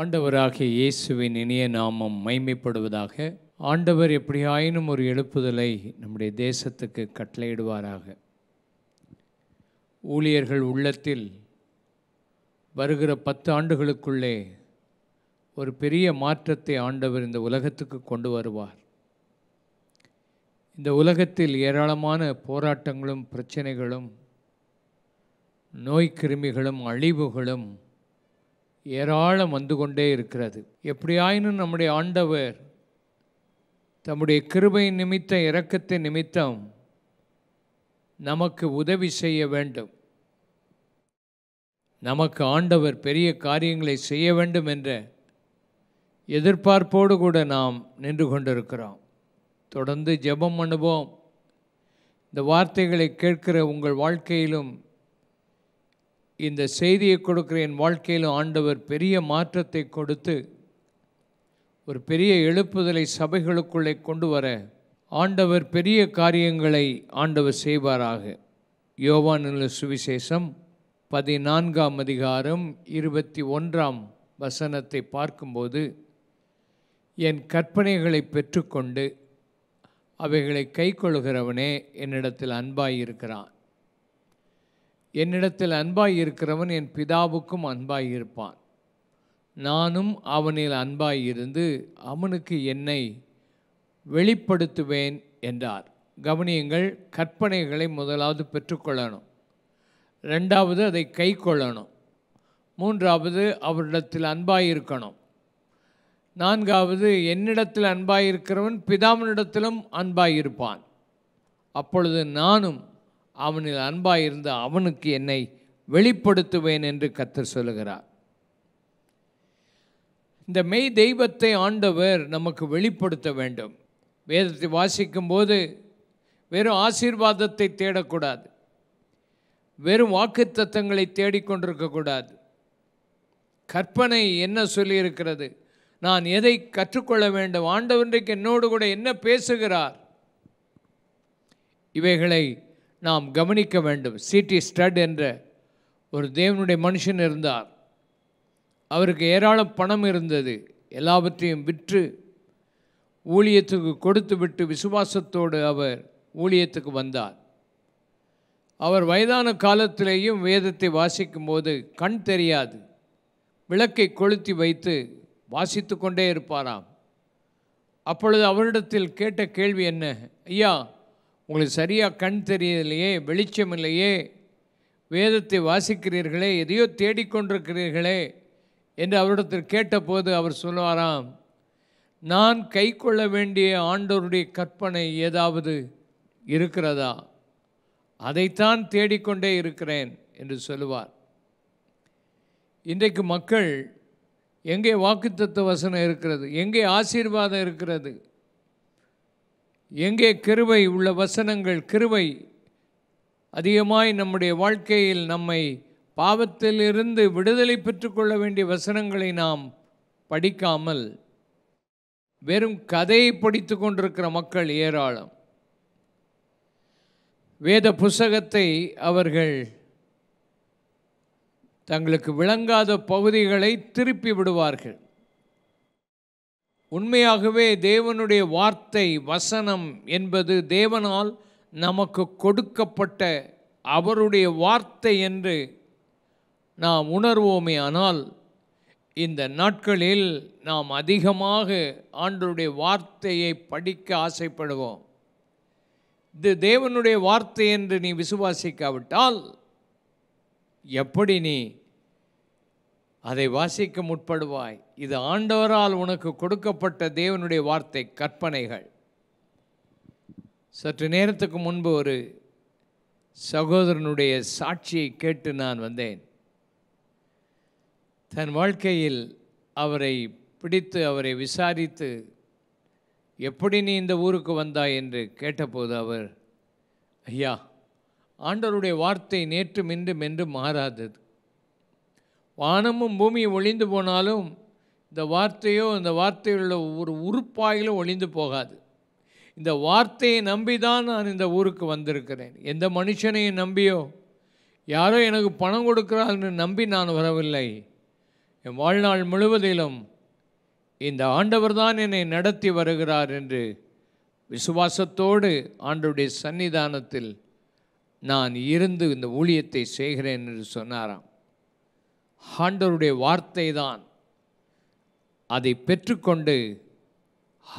ஆண்டவராகிய இயேசுவின் இனிய நாமம் மைமைப்படுவதாக ஆண்டவர் எப்படியாயினும் ஒரு எழுப்புதலை நம்முடைய தேசத்துக்கு கட்டளையிடுவாராக ஊழியர்கள் உள்ளத்தில் வருகிற பத்து ஆண்டுகளுக்குள்ளே ஒரு பெரிய மாற்றத்தை ஆண்டவர் இந்த உலகத்துக்கு கொண்டு வருவார் இந்த உலகத்தில் ஏராளமான போராட்டங்களும் பிரச்சனைகளும் நோய் கிருமிகளும் அழிவுகளும் ஏராளம் வந்து கொண்டே இருக்கிறது எப்படியாயினும் நம்முடைய ஆண்டவர் தம்முடைய கிருபை நிமித்த இறக்கத்தை நிமித்தம் நமக்கு உதவி செய்ய வேண்டும் நமக்கு ஆண்டவர் பெரிய காரியங்களை செய்ய வேண்டும் என்ற எதிர்பார்ப்போடு கூட நாம் நின்று கொண்டிருக்கிறோம் தொடர்ந்து ஜெபம் அனுபவம் இந்த வார்த்தைகளை கேட்கிற உங்கள் வாழ்க்கையிலும் இந்த செய்தியை கொடுக்குற என் வாழ்க்கையில் ஆண்டவர் பெரிய மாற்றத்தை கொடுத்து ஒரு பெரிய எழுப்புதலை சபைகளுக்குள்ளே கொண்டு வர ஆண்டவர் பெரிய காரியங்களை ஆண்டவர் செய்வாராக யோவான சுவிசேஷம் பதினான்காம் அதிகாரம் இருபத்தி ஒன்றாம் வசனத்தை பார்க்கும்போது என் கற்பனைகளை பெற்றுக்கொண்டு அவைகளை கை கொள்கிறவனே என்னிடத்தில் அன்பாயிருக்கிறான் என்னிடத்தில் அன்பாய் இருக்கிறவன் என் பிதாவுக்கும் அன்பாய் இருப்பான் நானும் அவனில் அன்பாய் இருந்து அவனுக்கு என்னை வெளிப்படுத்துவேன் என்றார் கவனியங்கள் கற்பனைகளை முதலாவது பெற்றுக்கொள்ளணும் ரெண்டாவது அதை கை கொள்ளணும் மூன்றாவது அவரிடத்தில் அன்பாயிருக்கணும் இருக்கணும் நான்காவது என்னிடத்தில் அன்பாயிருக்கிறவன் இருக்கிறவன் பிதாவினிடத்திலும் அன்பாய் இருப்பான் அப்பொழுது நானும் அவனில் அன்பாக இருந்து அவனுக்கு என்னை வெளிப்படுத்துவேன் என்று கத்தர் சொல்லுகிறார் இந்த மெய் தெய்வத்தை ஆண்டவர் நமக்கு வெளிப்படுத்த வேண்டும் வேதத்தை வாசிக்கும் போது வெறும் ஆசீர்வாதத்தை தேடக்கூடாது வெறும் வாக்குத்தத்தங்களை தேடிக்கொண்டிருக்கக்கூடாது கற்பனை என்ன சொல்லியிருக்கிறது நான் எதை கற்றுக்கொள்ள வேண்டும் ஆண்டவன்றைக்கு என்னோடு கூட என்ன பேசுகிறார் இவைகளை நாம் கவனிக்க வேண்டும் சிடி ஸ்டட் என்ற ஒரு தேவனுடைய மனுஷன் இருந்தார் அவருக்கு ஏராளம் பணம் இருந்தது எல்லாவற்றையும் விற்று ஊழியத்துக்கு கொடுத்து விட்டு விசுவாசத்தோடு அவர் ஊழியத்துக்கு வந்தார் அவர் வயதான காலத்திலேயும் வேதத்தை வாசிக்கும் போது கண் தெரியாது விளக்கை கொளுத்தி வைத்து வாசித்து கொண்டே இருப்பாராம் அப்பொழுது அவரிடத்தில் கேட்ட கேள்வி என்ன ஐயா உங்களுக்கு சரியாக கண் தெரியலையே வெளிச்சம் இல்லையே வேதத்தை வாசிக்கிறீர்களே எதையோ தேடிக்கொண்டிருக்கிறீர்களே என்று அவரிடத்தில் கேட்டபோது அவர் சொல்லுவாராம் நான் கை கொள்ள வேண்டிய ஆண்டோருடைய கற்பனை ஏதாவது இருக்கிறதா அதைத்தான் தேடிக்கொண்டே இருக்கிறேன் என்று சொல்லுவார் இன்றைக்கு மக்கள் எங்கே வாக்குத்தத்த வசனம் இருக்கிறது எங்கே ஆசீர்வாதம் இருக்கிறது எங்கே கிருவை உள்ள வசனங்கள் கிருவை அதிகமாய் நம்முடைய வாழ்க்கையில் நம்மை பாவத்திலிருந்து விடுதலை பெற்றுக்கொள்ள வேண்டிய வசனங்களை நாம் படிக்காமல் வெறும் கதையை படித்து கொண்டிருக்கிற மக்கள் ஏராளம் வேத புஸ்தகத்தை அவர்கள் தங்களுக்கு விளங்காத பகுதிகளை திருப்பி விடுவார்கள் உண்மையாகவே தேவனுடைய வார்த்தை வசனம் என்பது தேவனால் நமக்கு கொடுக்கப்பட்ட அவருடைய வார்த்தை என்று நாம் உணர்வோமே ஆனால் இந்த நாட்களில் நாம் அதிகமாக ஆண்டருடைய வார்த்தையை படிக்க ஆசைப்படுவோம் இது தேவனுடைய வார்த்தை என்று நீ விசுவாசிக்காவிட்டால் எப்படி நீ அதை வாசிக்க முற்படுவாய் இது ஆண்டவரால் உனக்கு கொடுக்கப்பட்ட தேவனுடைய வார்த்தை கற்பனைகள் சற்று நேரத்துக்கு முன்பு ஒரு சகோதரனுடைய சாட்சியை கேட்டு நான் வந்தேன் தன் வாழ்க்கையில் அவரை பிடித்து அவரை விசாரித்து எப்படி நீ இந்த ஊருக்கு வந்தாய் என்று கேட்டபோது அவர் ஐயா ஆண்டவருடைய வார்த்தை நேற்று இன்றும் என்று மாறாதது வானமும் பூமியும் ஒளிந்து போனாலும் இந்த வார்த்தையோ இந்த வார்த்தையுள்ள ஒரு உறுப்பாயிலும் ஒளிந்து போகாது இந்த வார்த்தையை நம்பி தான் நான் இந்த ஊருக்கு வந்திருக்கிறேன் எந்த மனுஷனையும் நம்பியோ யாரோ எனக்கு பணம் கொடுக்கிறாள்னு நம்பி நான் வரவில்லை என் வாழ்நாள் முழுவதிலும் இந்த ஆண்டவர் தான் என்னை நடத்தி வருகிறார் என்று விசுவாசத்தோடு ஆண்டருடைய சன்னிதானத்தில் நான் இருந்து இந்த ஊழியத்தை செய்கிறேன் என்று சொன்னாராம் ஆண்டவருடைய வார்த்தை தான் அதை பெற்றுக்கொண்டு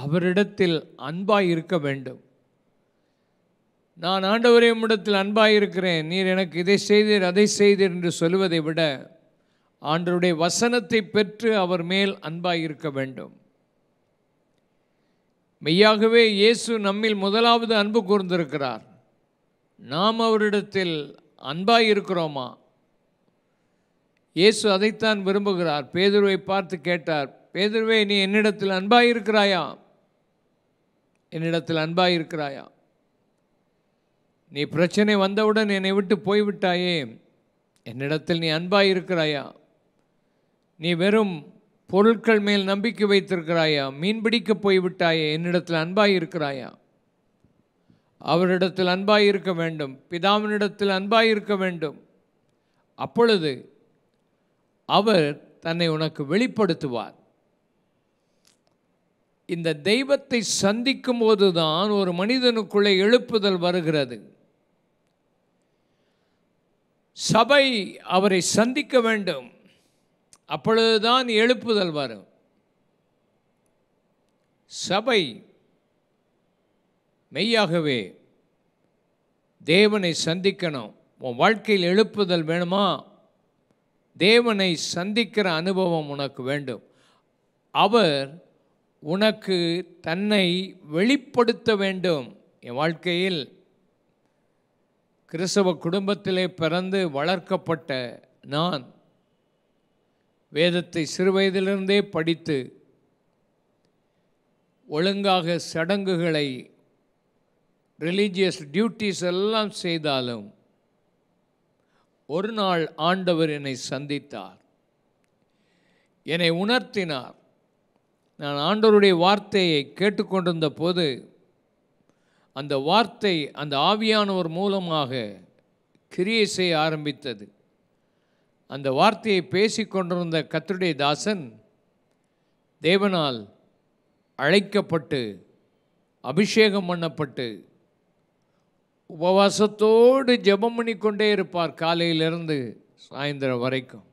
அவரிடத்தில் அன்பாய் இருக்க வேண்டும் நான் ஆண்டவரே இடத்தில் அன்பாய் இருக்கிறேன் நீர் எனக்கு இதை செய்தீர் அதை செய்தீர் என்று சொல்வதை விட ஆண்டருடைய வசனத்தை பெற்று அவர் மேல் அன்பாய் இருக்க வேண்டும் மெய்யாகவே இயேசு நம்மில் முதலாவது அன்பு கூர்ந்திருக்கிறார் நாம் அவரிடத்தில் அன்பாய் இருக்கிறோமா இயேசு அதைத்தான் விரும்புகிறார் பேதுருவை பார்த்து கேட்டார் பேதுருவே நீ என்னிடத்தில் அன்பாயிருக்கிறாயா என்னிடத்தில் அன்பாயிருக்கிறாயா நீ பிரச்சனை வந்தவுடன் என்னை விட்டு போய்விட்டாயே என்னிடத்தில் நீ அன்பாயிருக்கிறாயா நீ வெறும் பொருட்கள் மேல் நம்பிக்கை வைத்திருக்கிறாயா மீன் பிடிக்க போய்விட்டாயே என்னிடத்தில் அன்பாயிருக்கிறாயா அவரிடத்தில் அன்பாயிருக்க வேண்டும் பிதாவினிடத்தில் அன்பாயிருக்க வேண்டும் அப்பொழுது அவர் தன்னை உனக்கு வெளிப்படுத்துவார் இந்த தெய்வத்தை சந்திக்கும் போது தான் ஒரு மனிதனுக்குள்ளே எழுப்புதல் வருகிறது சபை அவரை சந்திக்க வேண்டும் அப்பொழுதுதான் எழுப்புதல் வரும் சபை மெய்யாகவே தேவனை சந்திக்கணும் உன் வாழ்க்கையில் எழுப்புதல் வேணுமா தேவனை சந்திக்கிற அனுபவம் உனக்கு வேண்டும் அவர் உனக்கு தன்னை வெளிப்படுத்த வேண்டும் என் வாழ்க்கையில் கிறிஸ்தவ குடும்பத்திலே பிறந்து வளர்க்கப்பட்ட நான் வேதத்தை சிறுவயதிலிருந்தே படித்து ஒழுங்காக சடங்குகளை ரிலீஜியஸ் டியூட்டிஸ் எல்லாம் செய்தாலும் ஒரு நாள் ஆண்டவர் என்னை சந்தித்தார் என்னை உணர்த்தினார் நான் ஆண்டவருடைய வார்த்தையை கேட்டுக்கொண்டிருந்த போது அந்த வார்த்தை அந்த ஆவியானவர் மூலமாக கிரியை செய்ய ஆரம்பித்தது அந்த வார்த்தையை பேசி கொண்டிருந்த கத்தருடைய தாசன் தேவனால் அழைக்கப்பட்டு அபிஷேகம் பண்ணப்பட்டு உபவாசத்தோடு ஜெபம் பண்ணிக்கொண்டே இருப்பார் காலையிலிருந்து சாயந்தரம் வரைக்கும்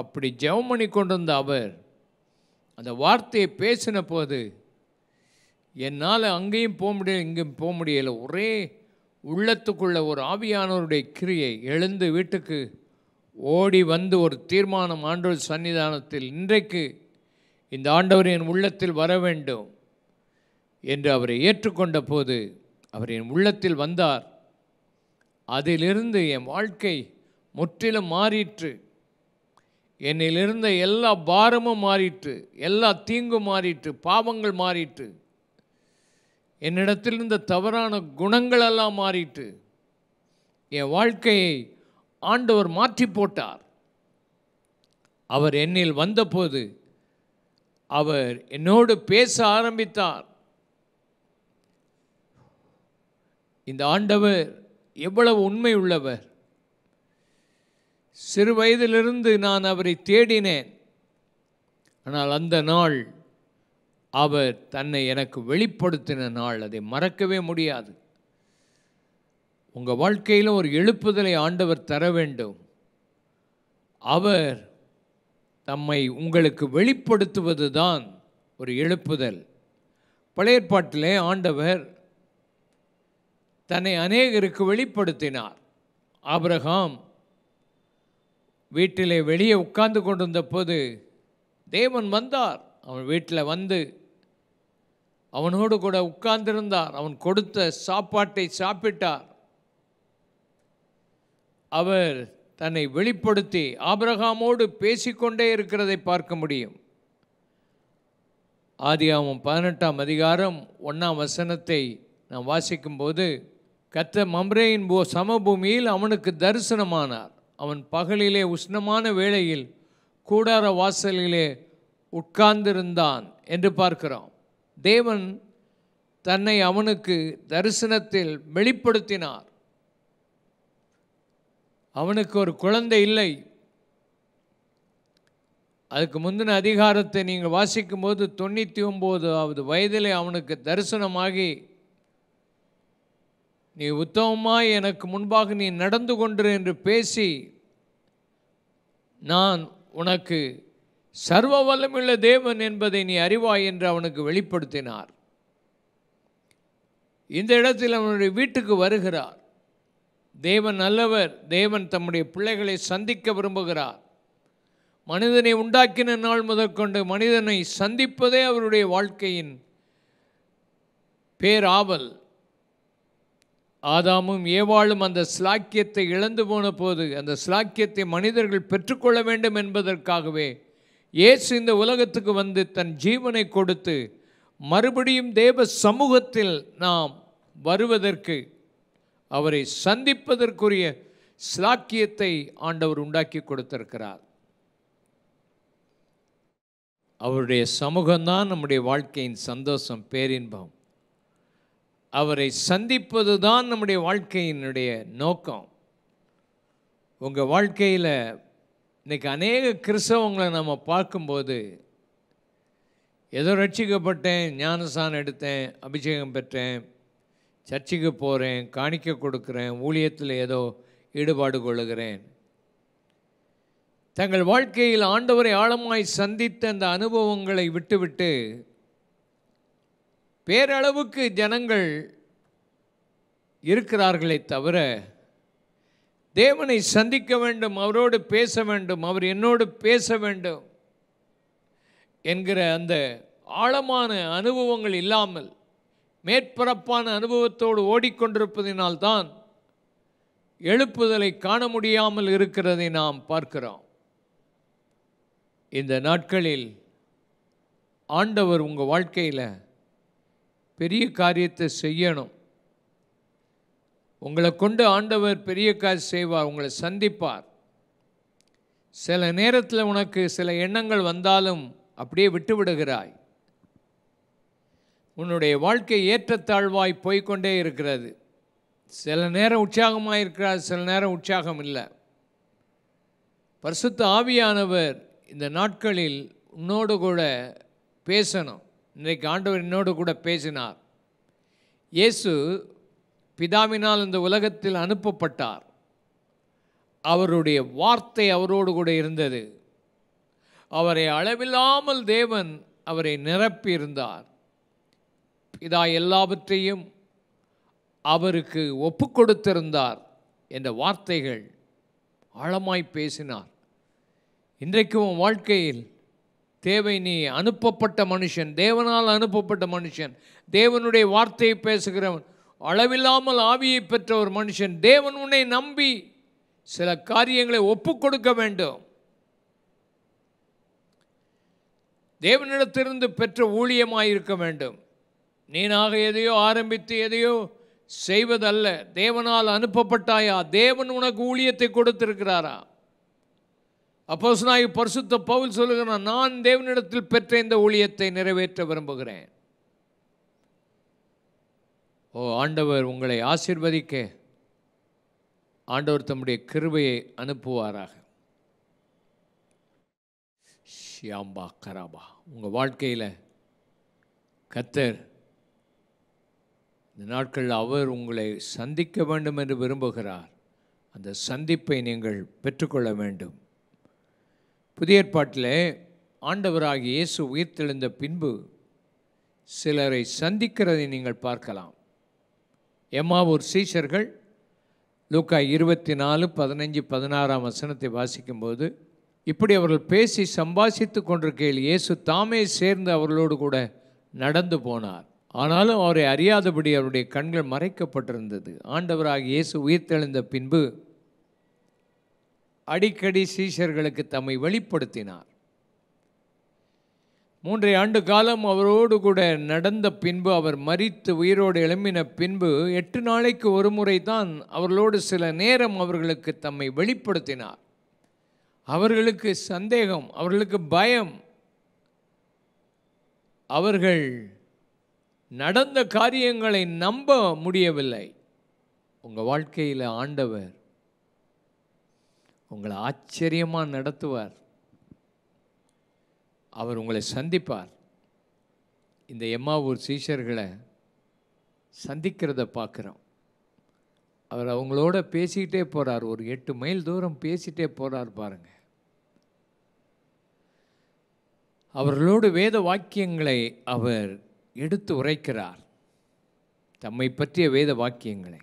அப்படி ஜெபம் பண்ணி கொண்டிருந்த அவர் அந்த வார்த்தையை பேசின போது என்னால் அங்கேயும் போக முடியல இங்கேயும் போக முடியலை ஒரே உள்ளத்துக்குள்ள ஒரு ஆவியானவருடைய கிரியை எழுந்து வீட்டுக்கு ஓடி வந்து ஒரு தீர்மானம் ஆண்டவர் சன்னிதானத்தில் இன்றைக்கு இந்த ஆண்டவர் என் உள்ளத்தில் வர வேண்டும் என்று அவரை ஏற்றுக்கொண்ட போது அவர் என் உள்ளத்தில் வந்தார் அதிலிருந்து என் வாழ்க்கை முற்றிலும் மாறிற்று என்னிலிருந்த எல்லா பாரமும் மாறிற்று எல்லா தீங்கும் மாறிற்று பாவங்கள் மாறிற்று என்னிடத்தில் இருந்த தவறான குணங்களெல்லாம் மாறிட்டு என் வாழ்க்கையை ஆண்டவர் மாற்றி போட்டார் அவர் என்னில் வந்தபோது அவர் என்னோடு பேச ஆரம்பித்தார் இந்த ஆண்டவர் எவ்வளவு உண்மை உள்ளவர் சிறு வயதிலிருந்து நான் அவரை தேடினேன் ஆனால் அந்த நாள் அவர் தன்னை எனக்கு வெளிப்படுத்தின நாள் அதை மறக்கவே முடியாது உங்கள் வாழ்க்கையில் ஒரு எழுப்புதலை ஆண்டவர் தர வேண்டும் அவர் தம்மை உங்களுக்கு வெளிப்படுத்துவது தான் ஒரு எழுப்புதல் பழையற்பாட்டிலே ஆண்டவர் தன்னை அநேகருக்கு வெளிப்படுத்தினார் ஆபிரகாம் வீட்டிலே வெளியே உட்கார்ந்து கொண்டிருந்த போது தேவன் வந்தார் அவன் வீட்டில் வந்து அவனோடு கூட உட்கார்ந்திருந்தார் அவன் கொடுத்த சாப்பாட்டை சாப்பிட்டார் அவர் தன்னை வெளிப்படுத்தி ஆபிரகாமோடு பேசிக்கொண்டே இருக்கிறதை பார்க்க முடியும் அவன் பதினெட்டாம் அதிகாரம் ஒன்றாம் வசனத்தை நாம் வாசிக்கும்போது கத்த மம்ரேயின் போ சமபூமியில் அவனுக்கு தரிசனமானார் அவன் பகலிலே உஷ்ணமான வேளையில் கூடார வாசலிலே உட்கார்ந்திருந்தான் என்று பார்க்கிறோம் தேவன் தன்னை அவனுக்கு தரிசனத்தில் வெளிப்படுத்தினார் அவனுக்கு ஒரு குழந்தை இல்லை அதுக்கு முந்தின அதிகாரத்தை நீங்கள் வாசிக்கும்போது தொண்ணூற்றி ஒம்போதாவது வயதிலே அவனுக்கு தரிசனமாகி நீ உத்தமமாய் எனக்கு முன்பாக நீ நடந்து கொண்டு என்று பேசி நான் உனக்கு சர்வ வல்லமுள்ள தேவன் என்பதை நீ அறிவாய் என்று அவனுக்கு வெளிப்படுத்தினார் இந்த இடத்தில் அவனுடைய வீட்டுக்கு வருகிறார் தேவன் நல்லவர் தேவன் தம்முடைய பிள்ளைகளை சந்திக்க விரும்புகிறார் மனிதனை உண்டாக்கின நாள் முதற்கொண்டு மனிதனை சந்திப்பதே அவருடைய வாழ்க்கையின் பேராவல் ஆதாமும் ஏவாளும் அந்த சிலாக்கியத்தை இழந்து போன போது அந்த சிலாக்கியத்தை மனிதர்கள் பெற்றுக்கொள்ள வேண்டும் என்பதற்காகவே இயேசு இந்த உலகத்துக்கு வந்து தன் ஜீவனை கொடுத்து மறுபடியும் தேவ சமூகத்தில் நாம் வருவதற்கு அவரை சந்திப்பதற்குரிய சிலாக்கியத்தை ஆண்டவர் உண்டாக்கி கொடுத்திருக்கிறார் அவருடைய சமூகம்தான் நம்முடைய வாழ்க்கையின் சந்தோஷம் பேரின்பம் அவரை சந்திப்பது தான் நம்முடைய வாழ்க்கையினுடைய நோக்கம் உங்கள் வாழ்க்கையில் இன்றைக்கி அநேக கிறிஸ்தவங்களை நம்ம பார்க்கும்போது ஏதோ ரட்சிக்கப்பட்டேன் ஞானசானம் எடுத்தேன் அபிஷேகம் பெற்றேன் சர்ச்சுக்கு போகிறேன் காணிக்க கொடுக்குறேன் ஊழியத்தில் ஏதோ ஈடுபாடு கொள்ளுகிறேன் தங்கள் வாழ்க்கையில் ஆண்டவரை ஆழமாய் சந்தித்த அந்த அனுபவங்களை விட்டுவிட்டு பேரளவுக்கு ஜனங்கள் இருக்கிறார்களே தவிர தேவனை சந்திக்க வேண்டும் அவரோடு பேச வேண்டும் அவர் என்னோடு பேச வேண்டும் என்கிற அந்த ஆழமான அனுபவங்கள் இல்லாமல் மேற்பரப்பான அனுபவத்தோடு ஓடிக்கொண்டிருப்பதினால்தான் எழுப்புதலை காண முடியாமல் இருக்கிறதை நாம் பார்க்கிறோம் இந்த நாட்களில் ஆண்டவர் உங்கள் வாழ்க்கையில் பெரிய காரியத்தை செய்யணும் உங்களை கொண்டு ஆண்டவர் பெரிய காசு செய்வார் உங்களை சந்திப்பார் சில நேரத்தில் உனக்கு சில எண்ணங்கள் வந்தாலும் அப்படியே விட்டுவிடுகிறாய் உன்னுடைய வாழ்க்கை ஏற்றத்தாழ்வாய் போய்கொண்டே இருக்கிறது சில நேரம் உற்சாகமாக இருக்கிறார் சில நேரம் உற்சாகம் இல்லை பரிசுத்த ஆவியானவர் இந்த நாட்களில் உன்னோடு கூட பேசணும் இன்றைக்கு ஆண்டவர் என்னோடு கூட பேசினார் இயேசு பிதாவினால் இந்த உலகத்தில் அனுப்பப்பட்டார் அவருடைய வார்த்தை அவரோடு கூட இருந்தது அவரை அளவில்லாமல் தேவன் அவரை நிரப்பியிருந்தார் பிதா எல்லாவற்றையும் அவருக்கு ஒப்பு கொடுத்திருந்தார் என்ற வார்த்தைகள் ஆழமாய் பேசினார் இன்றைக்கும் வாழ்க்கையில் தேவை நீ அனுப்பப்பட்ட மனுஷன் தேவனால் அனுப்பப்பட்ட மனுஷன் தேவனுடைய வார்த்தையை பேசுகிறவன் அளவில்லாமல் ஆவியை பெற்ற ஒரு மனுஷன் தேவன் உன்னை நம்பி சில காரியங்களை ஒப்பு கொடுக்க வேண்டும் தேவனிடத்திலிருந்து பெற்ற ஊழியமாயிருக்க வேண்டும் நீனாக எதையோ ஆரம்பித்து எதையோ செய்வதல்ல தேவனால் அனுப்பப்பட்டாயா தேவன் உனக்கு ஊழியத்தை கொடுத்திருக்கிறாரா அப்போஸ் நான் பரிசுத்த பவுல் சொல்லுகிறேன் நான் தேவனிடத்தில் பெற்ற இந்த ஊழியத்தை நிறைவேற்ற விரும்புகிறேன் ஓ ஆண்டவர் உங்களை ஆசிர்வதிக்க ஆண்டவர் தம்முடைய கிருபையை அனுப்புவாராக ஷியாம்பா கராபா உங்கள் வாழ்க்கையில் கத்தர் இந்த நாட்களில் அவர் உங்களை சந்திக்க வேண்டும் என்று விரும்புகிறார் அந்த சந்திப்பை நீங்கள் பெற்றுக்கொள்ள வேண்டும் புதிய ஏற்பாட்டில் ஆண்டவராக இயேசு உயிர்த்தெழுந்த பின்பு சிலரை சந்திக்கிறதை நீங்கள் பார்க்கலாம் எம்மாவூர் சீஷர்கள் லூக்கா இருபத்தி நாலு பதினஞ்சு பதினாறாம் வசனத்தை வாசிக்கும்போது இப்படி அவர்கள் பேசி சம்பாஷித்து கொண்டிருக்கையில் இயேசு தாமே சேர்ந்து அவர்களோடு கூட நடந்து போனார் ஆனாலும் அவரை அறியாதபடி அவருடைய கண்கள் மறைக்கப்பட்டிருந்தது ஆண்டவராக இயேசு உயிர்த்தெழுந்த பின்பு அடிக்கடி சீஷர்களுக்கு தம்மை வெளிப்படுத்தினார் மூன்றை ஆண்டு காலம் அவரோடு கூட நடந்த பின்பு அவர் மறித்து உயிரோடு எழும்பின பின்பு எட்டு நாளைக்கு ஒரு முறை தான் அவர்களோடு சில நேரம் அவர்களுக்கு தம்மை வெளிப்படுத்தினார் அவர்களுக்கு சந்தேகம் அவர்களுக்கு பயம் அவர்கள் நடந்த காரியங்களை நம்ப முடியவில்லை உங்கள் வாழ்க்கையில் ஆண்டவர் உங்களை ஆச்சரியமாக நடத்துவார் அவர் உங்களை சந்திப்பார் இந்த எம்மா ஊர் சீஷர்களை சந்திக்கிறத பார்க்குறோம் அவர் அவங்களோட பேசிக்கிட்டே போகிறார் ஒரு எட்டு மைல் தூரம் பேசிகிட்டே போகிறார் பாருங்கள் அவர்களோடு வேத வாக்கியங்களை அவர் எடுத்து உரைக்கிறார் தம்மை பற்றிய வேத வாக்கியங்களை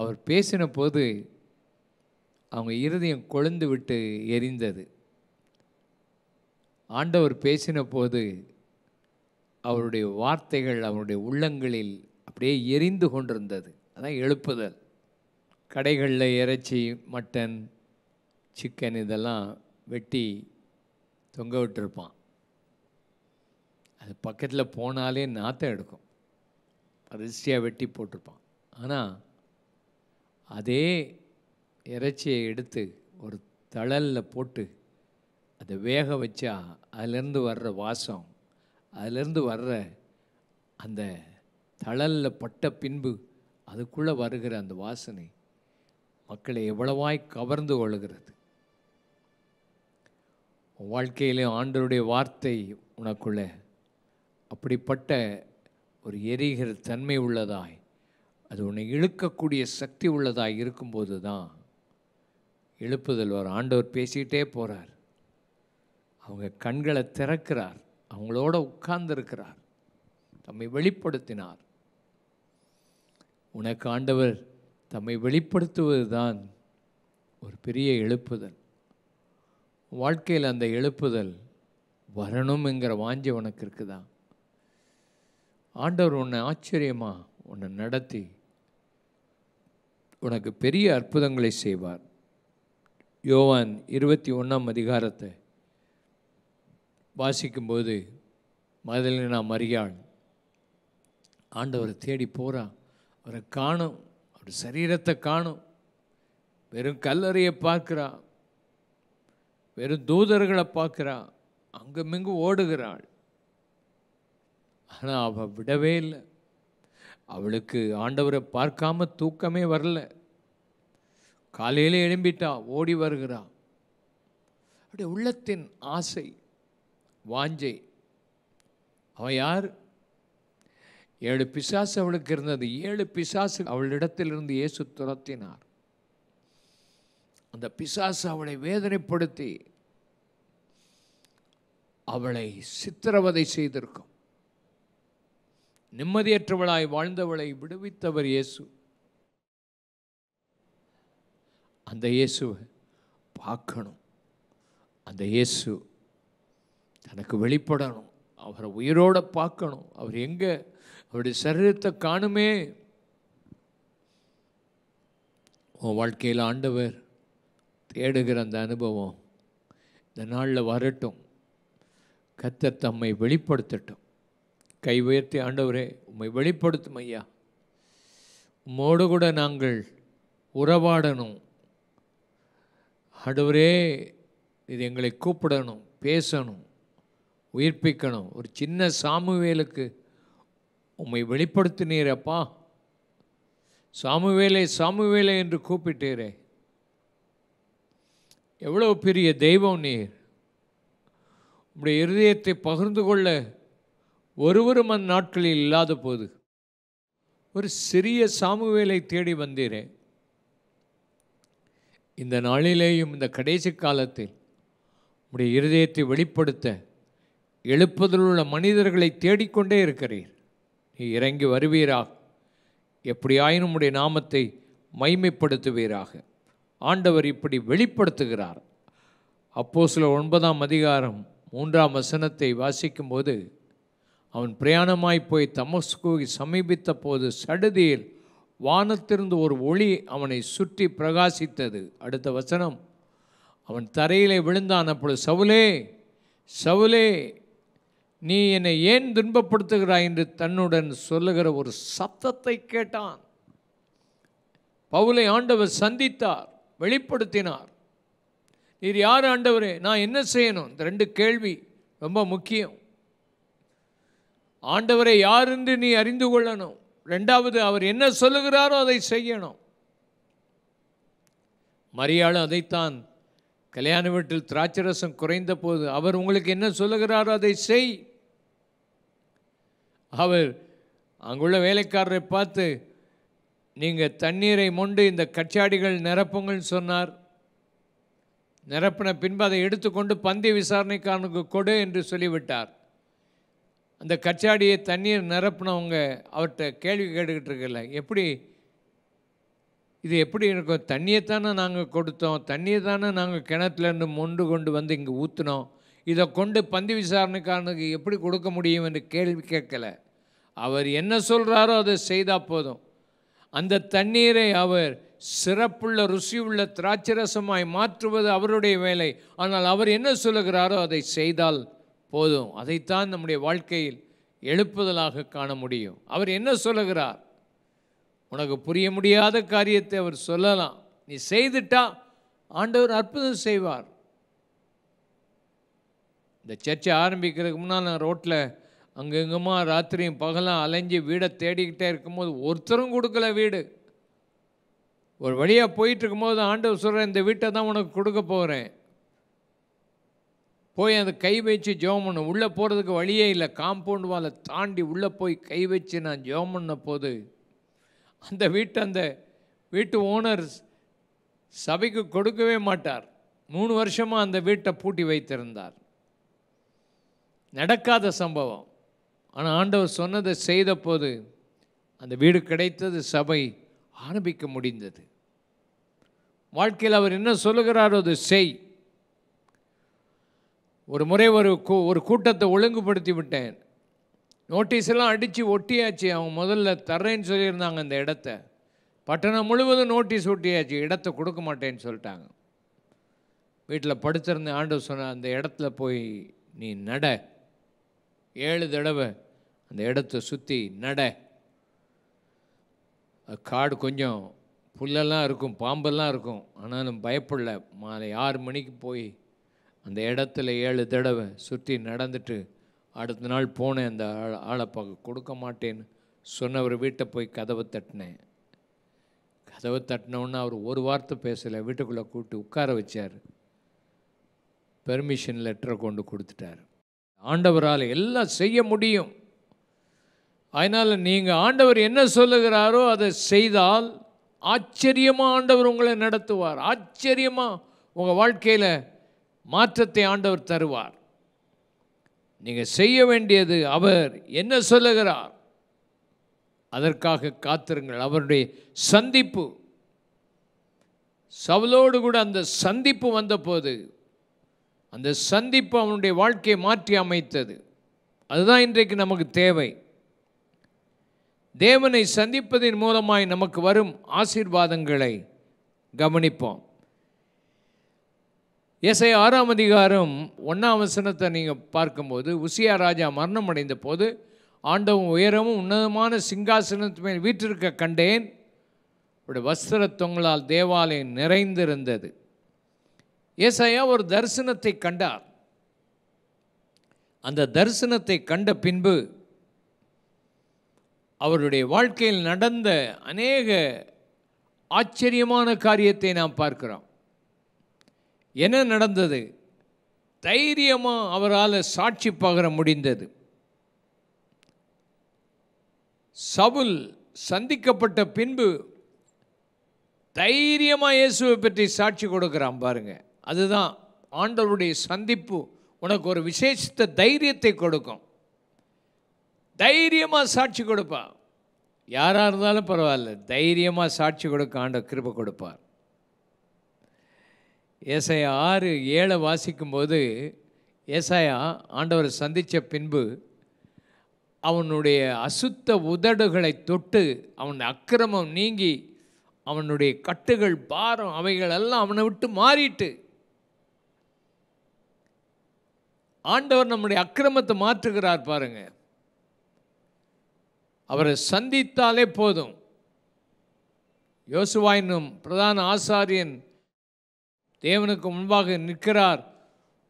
அவர் பேசின போது அவங்க இருதயம் கொழுந்து விட்டு எரிந்தது ஆண்டவர் பேசின போது அவருடைய வார்த்தைகள் அவருடைய உள்ளங்களில் அப்படியே எரிந்து கொண்டிருந்தது அதான் எழுப்புதல் கடைகளில் இறைச்சி மட்டன் சிக்கன் இதெல்லாம் வெட்டி தொங்க விட்டுருப்பான் அது பக்கத்தில் போனாலே நாத்தம் எடுக்கும் அரிசியாக வெட்டி போட்டிருப்பான் ஆனால் அதே இறைச்சியை எடுத்து ஒரு தழலில் போட்டு அதை வேக வச்சா அதிலேருந்து வர்ற வாசம் அதிலேருந்து வர்ற அந்த தழலில் பட்ட பின்பு அதுக்குள்ளே வருகிற அந்த வாசனை மக்களை எவ்வளவாய் கவர்ந்து கொள்கிறது வாழ்க்கையிலே ஆண்டருடைய வார்த்தை உனக்குள்ளே அப்படிப்பட்ட ஒரு எரிகிற தன்மை உள்ளதாய் அது உன்னை இழுக்கக்கூடிய சக்தி உள்ளதாய் இருக்கும்போது தான் எழுப்புதல் வரும் ஆண்டவர் பேசிக்கிட்டே போகிறார் அவங்க கண்களை திறக்கிறார் அவங்களோட உட்கார்ந்திருக்கிறார் தம்மை வெளிப்படுத்தினார் உனக்கு ஆண்டவர் தம்மை வெளிப்படுத்துவது தான் ஒரு பெரிய எழுப்புதல் வாழ்க்கையில் அந்த எழுப்புதல் வரணுங்கிற வாஞ்சி உனக்கு இருக்குதா ஆண்டவர் உன்னை ஆச்சரியமாக உன்னை நடத்தி உனக்கு பெரிய அற்புதங்களை செய்வார் யோவான் இருபத்தி ஒன்றாம் அதிகாரத்தை வாசிக்கும்போது மதலினா மரியாள் ஆண்டவரை தேடி போகிறா அவரை காணும் அவர் சரீரத்தை காணும் வெறும் கல்லறையை பார்க்குறா வெறும் தூதர்களை பார்க்குறா அங்குமிங்கு ஓடுகிறாள் ஆனால் அவள் விடவே இல்லை அவளுக்கு ஆண்டவரை பார்க்காம தூக்கமே வரலை காலையில் எழும்பிட்டா ஓடி வருகிறா அப்படியே உள்ளத்தின் ஆசை வாஞ்சை அவன் யார் ஏழு பிசாசு அவளுக்கு இருந்தது ஏழு பிசாசு அவளிடத்திலிருந்து இயேசு துரத்தினார் அந்த பிசாசு அவளை வேதனைப்படுத்தி அவளை சித்திரவதை செய்திருக்கும் நிம்மதியற்றவளாய் வாழ்ந்தவளை விடுவித்தவர் இயேசு அந்த இயேசுவை பார்க்கணும் அந்த இயேசு தனக்கு வெளிப்படணும் அவரை உயிரோடு பார்க்கணும் அவர் எங்கே அவருடைய சரீரத்தை காணுமே உன் வாழ்க்கையில் ஆண்டவர் தேடுகிற அந்த அனுபவம் இந்த நாளில் வரட்டும் கத்த தம்மை வெளிப்படுத்தட்டும் கை உயர்த்தி ஆண்டவரே உம்மை வெளிப்படுத்தும் ஐயா உம்மோடு கூட நாங்கள் உறவாடணும் ஆண்டவரே இது எங்களை கூப்பிடணும் பேசணும் உயிர்ப்பிக்கணும் ஒரு சின்ன சாமுவேலுக்கு உம்மை வெளிப்படுத்தினீரப்பா சாமுவேலை சாமுவேலை என்று கூப்பிட்டீரே எவ்வளோ பெரிய தெய்வம் நீர் உங்களுடைய இருதயத்தை பகிர்ந்து கொள்ள ஒருவரும் அந்நாட்களில் இல்லாத போது ஒரு சிறிய சாமுவேலை தேடி வந்தீரேன் இந்த நாளிலேயும் இந்த கடைசி காலத்தில் உடைய இருதயத்தை வெளிப்படுத்த எழுப்பதில் உள்ள மனிதர்களை தேடிக்கொண்டே இருக்கிறீர் நீ இறங்கி வருவீராக எப்படியாயினும் உடைய நாமத்தை மைமைப்படுத்துவீராக ஆண்டவர் இப்படி வெளிப்படுத்துகிறார் அப்போ சில ஒன்பதாம் அதிகாரம் மூன்றாம் வசனத்தை வாசிக்கும்போது அவன் பிரயாணமாய் போய் தமஸ்கோவை சமீபித்த போது சடுதியில் வானத்திலிருந்து ஒரு ஒளி அவனை சுற்றி பிரகாசித்தது அடுத்த வசனம் அவன் தரையிலே விழுந்தான் அப்பொழுது சவுலே சவுலே நீ என்னை ஏன் துன்பப்படுத்துகிறாய் என்று தன்னுடன் சொல்லுகிற ஒரு சத்தத்தை கேட்டான் பவுலை ஆண்டவர் சந்தித்தார் வெளிப்படுத்தினார் நீர் யார் ஆண்டவரே நான் என்ன செய்யணும் இந்த ரெண்டு கேள்வி ரொம்ப முக்கியம் ஆண்டவரை யார் என்று நீ அறிந்து கொள்ளணும் ரெண்டாவது அவர் என்ன சொல்லுகிறாரோ அதை செய்யணும் மரியாள அதைத்தான் கல்யாண வீட்டில் திராட்சரசம் குறைந்த போது அவர் உங்களுக்கு என்ன சொல்லுகிறாரோ அதை செய் அவர் அங்குள்ள வேலைக்காரரை பார்த்து நீங்கள் தண்ணீரை மொண்டு இந்த கச்சாடிகள் நிரப்புங்கள்னு சொன்னார் நிரப்பின பின்பு அதை எடுத்துக்கொண்டு பந்தி விசாரணைக்காரனுக்கு கொடு என்று சொல்லிவிட்டார் அந்த கச்சாடியை தண்ணீர் நிரப்புனவங்க அவர்கிட்ட கேள்வி கேட்டுக்கிட்டு இருக்கல எப்படி இது எப்படி இருக்கும் தண்ணியை தானே நாங்கள் கொடுத்தோம் தண்ணியை தானே நாங்கள் கிணத்துலேருந்து மொண்டு கொண்டு வந்து இங்கே ஊற்றினோம் இதை கொண்டு பந்தி விசாரணைக்காரனுக்கு எப்படி கொடுக்க முடியும் என்று கேள்வி கேட்கலை அவர் என்ன சொல்கிறாரோ அதை செய்தால் போதும் அந்த தண்ணீரை அவர் சிறப்புள்ள ருசியுள்ள திராட்சரசமாய் மாற்றுவது அவருடைய வேலை ஆனால் அவர் என்ன சொல்லுகிறாரோ அதை செய்தால் போதும் அதைத்தான் நம்முடைய வாழ்க்கையில் எழுப்புதலாக காண முடியும் அவர் என்ன சொல்லுகிறார் உனக்கு புரிய முடியாத காரியத்தை அவர் சொல்லலாம் நீ செய்துட்டா ஆண்டவர் அற்புதம் செய்வார் இந்த சர்ச்சை ஆரம்பிக்கிறதுக்கு முன்னால் நான் ரோட்டில் அங்கெங்குமா ராத்திரியும் பகலாம் அலைஞ்சு வீடை தேடிக்கிட்டே இருக்கும்போது ஒருத்தரும் கொடுக்கல வீடு ஒரு வழியாக போயிட்டு இருக்கும்போது ஆண்டவர் சொல்கிறேன் இந்த வீட்டை தான் உனக்கு கொடுக்க போகிறேன் போய் அந்த கை வச்சு ஜோம் பண்ண உள்ளே போகிறதுக்கு வழியே இல்லை காம்பவுண்ட் வாலை தாண்டி உள்ளே போய் கை வச்சு நான் ஜெபம் பண்ண போது அந்த வீட்டு அந்த வீட்டு ஓனர் சபைக்கு கொடுக்கவே மாட்டார் மூணு வருஷமாக அந்த வீட்டை பூட்டி வைத்திருந்தார் நடக்காத சம்பவம் ஆனால் ஆண்டவர் சொன்னதை செய்த போது அந்த வீடு கிடைத்தது சபை ஆரம்பிக்க முடிந்தது வாழ்க்கையில் அவர் என்ன சொல்லுகிறாரோ அது செய் ஒரு முறை ஒரு கூ ஒரு கூட்டத்தை ஒழுங்குபடுத்தி விட்டேன் நோட்டீஸ் எல்லாம் அடித்து ஒட்டியாச்சு அவங்க முதல்ல தர்றேன்னு சொல்லியிருந்தாங்க அந்த இடத்த பட்டணம் முழுவதும் நோட்டீஸ் ஒட்டியாச்சு இடத்த கொடுக்க மாட்டேன்னு சொல்லிட்டாங்க வீட்டில் படுத்திருந்த ஆண்டு சொன்ன அந்த இடத்துல போய் நீ நட ஏழு தடவை அந்த இடத்த சுற்றி நட காடு கொஞ்சம் புல்லெல்லாம் இருக்கும் பாம்பெல்லாம் இருக்கும் ஆனாலும் பயப்படல மாலை ஆறு மணிக்கு போய் அந்த இடத்துல ஏழு தடவை சுற்றி நடந்துட்டு அடுத்த நாள் போனேன் அந்த ஆள் ஆளை பார்க்க கொடுக்க மாட்டேன்னு சொன்னவர் வீட்டை போய் கதவை தட்டினேன் கதவை தட்டினோன்னு அவர் ஒரு வார்த்தை பேசலை வீட்டுக்குள்ளே கூப்பிட்டு உட்கார வச்சார் பெர்மிஷன் லெட்டரை கொண்டு கொடுத்துட்டார் ஆண்டவரால் எல்லாம் செய்ய முடியும் அதனால் நீங்கள் ஆண்டவர் என்ன சொல்லுகிறாரோ அதை செய்தால் ஆச்சரியமாக ஆண்டவர் உங்களை நடத்துவார் ஆச்சரியமாக உங்கள் வாழ்க்கையில் மாற்றத்தை ஆண்டவர் தருவார் நீங்கள் செய்ய வேண்டியது அவர் என்ன சொல்லுகிறார் அதற்காக காத்திருங்கள் அவருடைய சந்திப்பு சவலோடு கூட அந்த சந்திப்பு வந்தபோது அந்த சந்திப்பு அவனுடைய வாழ்க்கையை மாற்றி அமைத்தது அதுதான் இன்றைக்கு நமக்கு தேவை தேவனை சந்திப்பதன் மூலமாய் நமக்கு வரும் ஆசீர்வாதங்களை கவனிப்போம் ஏசை ஆறாம் அதிகாரம் ஒன்றாம் வசனத்தை நீங்கள் பார்க்கும்போது உசியா ராஜா மரணம் அடைந்த போது ஆண்டவும் உயரமும் உன்னதமான சிங்காசனத்து மேல் வீட்டிற்க கண்டேன் இவருடைய வஸ்திர தொங்கலால் தேவாலயம் நிறைந்திருந்தது ஏசையா ஒரு தரிசனத்தை கண்டார் அந்த தரிசனத்தை கண்ட பின்பு அவருடைய வாழ்க்கையில் நடந்த அநேக ஆச்சரியமான காரியத்தை நாம் பார்க்கிறோம் என்ன நடந்தது தைரியமாக அவரால் சாட்சி பகர முடிந்தது சவுல் சந்திக்கப்பட்ட பின்பு தைரியமாக இயேசுவை பற்றி சாட்சி கொடுக்குறான் பாருங்க அதுதான் ஆண்டவருடைய சந்திப்பு உனக்கு ஒரு விசேஷித்த தைரியத்தை கொடுக்கும் தைரியமாக சாட்சி கொடுப்பான் யாராக இருந்தாலும் பரவாயில்ல தைரியமாக சாட்சி கொடுக்க ஆண்ட கிருப கொடுப்பார் ஏசாயா ஆறு ஏழை வாசிக்கும்போது ஏசாயா ஆண்டவரை சந்தித்த பின்பு அவனுடைய அசுத்த உதடுகளை தொட்டு அவன் அக்கிரமம் நீங்கி அவனுடைய கட்டுகள் பாரம் அவைகளெல்லாம் அவனை விட்டு மாறிட்டு ஆண்டவர் நம்முடைய அக்கிரமத்தை மாற்றுகிறார் பாருங்க அவரை சந்தித்தாலே போதும் யோசுவாயினும் பிரதான ஆசாரியன் தேவனுக்கு முன்பாக நிற்கிறார்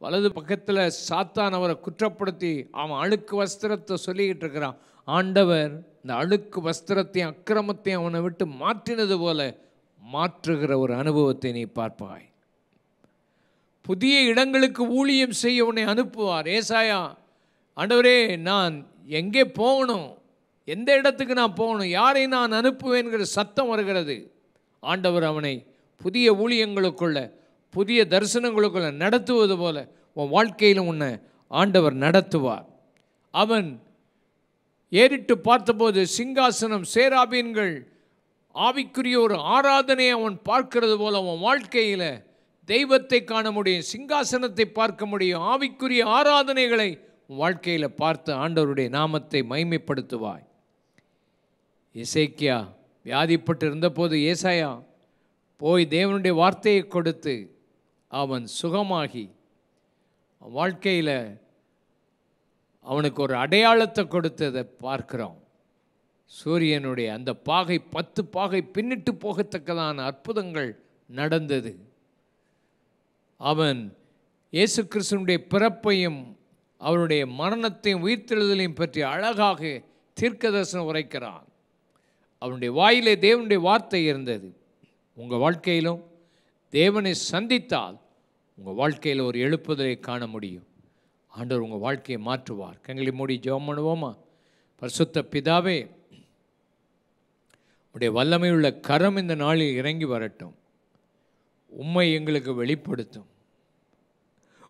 வலது பக்கத்தில் சாத்தான் அவரை குற்றப்படுத்தி அவன் அழுக்கு வஸ்திரத்தை சொல்லிக்கிட்டு இருக்கிறான் ஆண்டவர் இந்த அழுக்கு வஸ்திரத்தையும் அக்கிரமத்தையும் அவனை விட்டு மாற்றினது போல மாற்றுகிற ஒரு அனுபவத்தை நீ பார்ப்பாய் புதிய இடங்களுக்கு ஊழியம் செய்ய உன்னை அனுப்புவார் ஏசாயா ஆண்டவரே நான் எங்கே போகணும் எந்த இடத்துக்கு நான் போகணும் யாரை நான் அனுப்புவேன்கிற சத்தம் வருகிறது ஆண்டவர் அவனை புதிய ஊழியங்களுக்குள்ள புதிய தரிசனங்களுக்குள்ள நடத்துவது போல உன் வாழ்க்கையில் உன்னை ஆண்டவர் நடத்துவார் அவன் ஏறிட்டு பார்த்தபோது சிங்காசனம் சேராபீன்கள் ஆவிக்குரிய ஒரு ஆராதனையை அவன் பார்க்கிறது போல் அவன் வாழ்க்கையில் தெய்வத்தை காண முடியும் சிங்காசனத்தை பார்க்க முடியும் ஆவிக்குரிய ஆராதனைகளை வாழ்க்கையில் பார்த்து ஆண்டவருடைய நாமத்தை மைமைப்படுத்துவாய் இசைக்கியா வியாதிப்பட்டு இருந்தபோது ஏசாயா போய் தேவனுடைய வார்த்தையை கொடுத்து அவன் சுகமாகி வாழ்க்கையில் அவனுக்கு ஒரு அடையாளத்தை கொடுத்ததை பார்க்குறோம் சூரியனுடைய அந்த பாகை பத்து பாகை பின்னிட்டு போகத்தக்கதான அற்புதங்கள் நடந்தது அவன் இயேசு கிறிஸ்துனுடைய பிறப்பையும் அவருடைய மரணத்தையும் உயிர்த்தெழுதலையும் பற்றி அழகாக தீர்க்கதர்சனம் உரைக்கிறான் அவனுடைய வாயிலே தேவனுடைய வார்த்தை இருந்தது உங்கள் வாழ்க்கையிலும் தேவனை சந்தித்தால் உங்கள் வாழ்க்கையில் ஒரு எழுப்புதலை காண முடியும் ஆண்டவர் உங்கள் வாழ்க்கையை மாற்றுவார் கங்களை மூடி ஜெபம் பண்ணுவோமா பரிசுத்த பிதாவே உடைய வல்லமையுள்ள கரம் இந்த நாளில் இறங்கி வரட்டும் உண்மை எங்களுக்கு வெளிப்படுத்தும்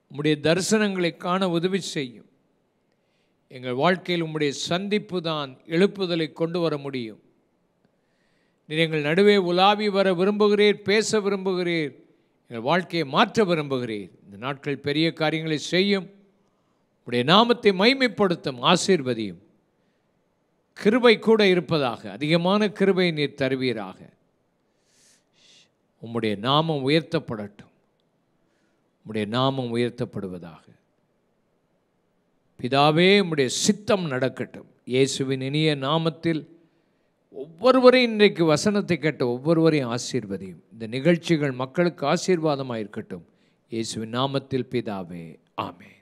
உம்முடைய தரிசனங்களை காண உதவி செய்யும் எங்கள் வாழ்க்கையில் உம்முடைய சந்திப்பு தான் எழுப்புதலை கொண்டு வர முடியும் நீ எங்கள் நடுவே உலாவி வர விரும்புகிறீர் பேச விரும்புகிறீர் என் வாழ்க்கையை மாற்ற விரும்புகிறீர் இந்த நாட்கள் பெரிய காரியங்களை செய்யும் உடைய நாமத்தை மைமைப்படுத்தும் ஆசீர்வதியும் கிருபை கூட இருப்பதாக அதிகமான கிருபை நீர் தருவீராக உம்முடைய நாமம் உயர்த்தப்படட்டும் உம்முடைய நாமம் உயர்த்தப்படுவதாக பிதாவே உம்முடைய சித்தம் நடக்கட்டும் இயேசுவின் இனிய நாமத்தில் ஒவ்வொருவரையும் இன்றைக்கு வசனத்தை கேட்ட ஒவ்வொருவரையும் ஆசீர்வதியும் இந்த நிகழ்ச்சிகள் மக்களுக்கு ஆசீர்வாதமாக இருக்கட்டும் இயேசுவின் நாமத்தில் பிதாவே ஆமே